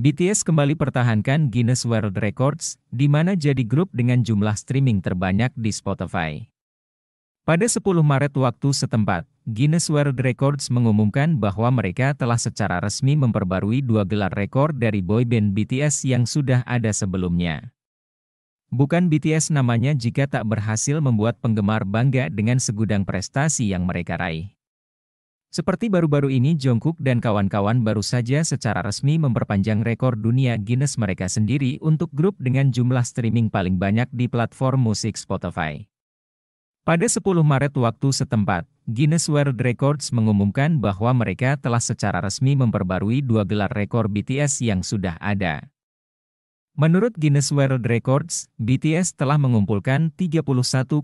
BTS kembali pertahankan Guinness World Records, di mana jadi grup dengan jumlah streaming terbanyak di Spotify. Pada 10 Maret waktu setempat, Guinness World Records mengumumkan bahwa mereka telah secara resmi memperbarui dua gelar rekor dari boyband BTS yang sudah ada sebelumnya. Bukan BTS namanya jika tak berhasil membuat penggemar bangga dengan segudang prestasi yang mereka raih. Seperti baru-baru ini Jungkook dan kawan-kawan baru saja secara resmi memperpanjang rekor dunia Guinness mereka sendiri untuk grup dengan jumlah streaming paling banyak di platform musik Spotify. Pada 10 Maret waktu setempat, Guinness World Records mengumumkan bahwa mereka telah secara resmi memperbarui dua gelar rekor BTS yang sudah ada. Menurut Guinness World Records, BTS telah mengumpulkan 31,96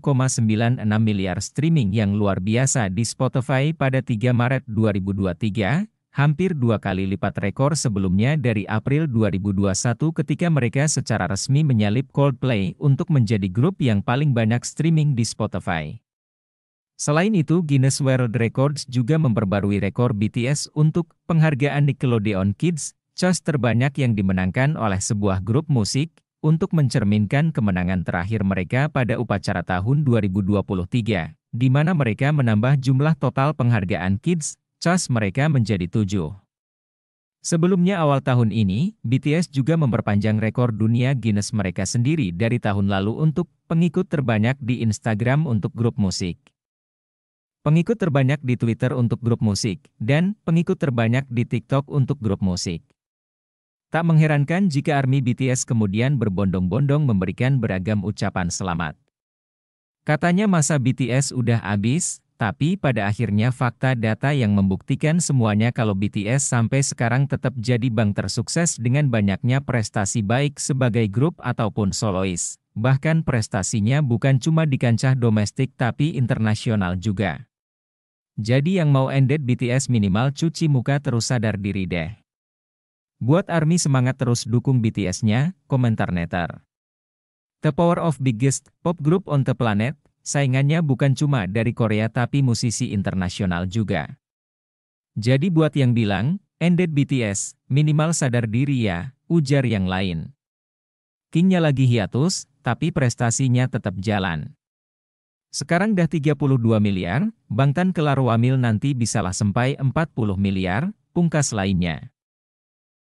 miliar streaming yang luar biasa di Spotify pada 3 Maret 2023, hampir dua kali lipat rekor sebelumnya dari April 2021 ketika mereka secara resmi menyalip Coldplay untuk menjadi grup yang paling banyak streaming di Spotify. Selain itu, Guinness World Records juga memperbarui rekor BTS untuk penghargaan Nickelodeon Kids Chos terbanyak yang dimenangkan oleh sebuah grup musik, untuk mencerminkan kemenangan terakhir mereka pada upacara tahun 2023, di mana mereka menambah jumlah total penghargaan Kids, Chos mereka menjadi tujuh. Sebelumnya awal tahun ini, BTS juga memperpanjang rekor dunia Guinness mereka sendiri dari tahun lalu untuk pengikut terbanyak di Instagram untuk grup musik. Pengikut terbanyak di Twitter untuk grup musik, dan pengikut terbanyak di TikTok untuk grup musik. Tak mengherankan jika ARMY BTS kemudian berbondong-bondong memberikan beragam ucapan selamat. Katanya masa BTS udah habis, tapi pada akhirnya fakta data yang membuktikan semuanya kalau BTS sampai sekarang tetap jadi bank tersukses dengan banyaknya prestasi baik sebagai grup ataupun solois. Bahkan prestasinya bukan cuma di kancah domestik tapi internasional juga. Jadi yang mau ended BTS minimal cuci muka terus sadar diri deh. Buat ARMY semangat terus dukung BTS-nya, komentar netter. The power of biggest pop group on the planet, saingannya bukan cuma dari Korea tapi musisi internasional juga. Jadi buat yang bilang, ended BTS, minimal sadar diri ya, ujar yang lain. Kingnya lagi hiatus, tapi prestasinya tetap jalan. Sekarang dah 32 miliar, Bangtan kelar wamil nanti bisalah sampai 40 miliar, pungkas lainnya.